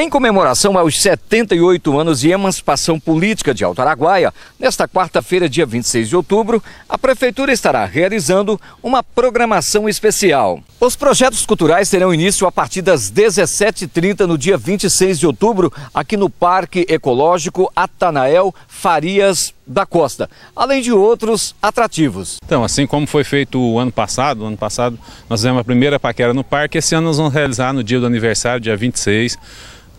Em comemoração aos 78 anos de emancipação política de Alto Araguaia, nesta quarta-feira, dia 26 de outubro, a Prefeitura estará realizando uma programação especial. Os projetos culturais terão início a partir das 17h30 no dia 26 de outubro, aqui no Parque Ecológico Atanael Farias da Costa, além de outros atrativos. Então, assim como foi feito o ano passado, ano passado nós fizemos a primeira paquera no parque, esse ano nós vamos realizar no dia do aniversário, dia 26,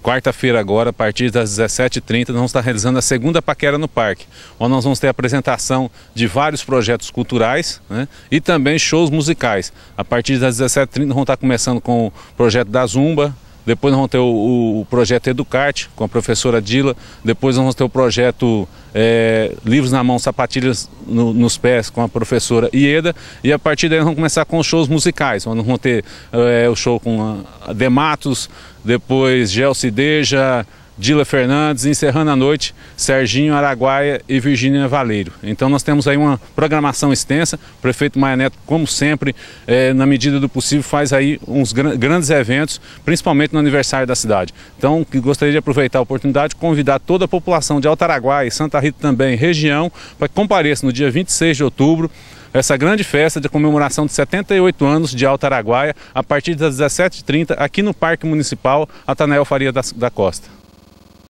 quarta-feira agora, a partir das 17h30, nós estar realizando a segunda paquera no parque, onde nós vamos ter apresentação de vários projetos culturais né, e também shows musicais. A partir das 17h30 nós vamos estar começando com o projeto da Zumba, depois nós vamos ter o, o, o projeto Educarte, com a professora Dila, depois nós vamos ter o projeto é, livros na mão, sapatilhas no, nos pés com a professora Ieda. E a partir daí vão vamos começar com shows musicais. vamos ter é, o show com a Dematos, depois Gel Cideja, Dila Fernandes, encerrando a noite, Serginho Araguaia e Virgínia Valeiro. Então nós temos aí uma programação extensa. O prefeito Maia Neto, como sempre, é, na medida do possível, faz aí uns gr grandes eventos, principalmente no aniversário da cidade. Então gostaria de aproveitar a oportunidade e convidar toda a população de Alto Araguaia e Santa Rita também, região, para que compareça no dia 26 de outubro essa grande festa de comemoração de 78 anos de Alto Araguaia, a partir das 17h30, aqui no Parque Municipal Atanael Faria da Costa.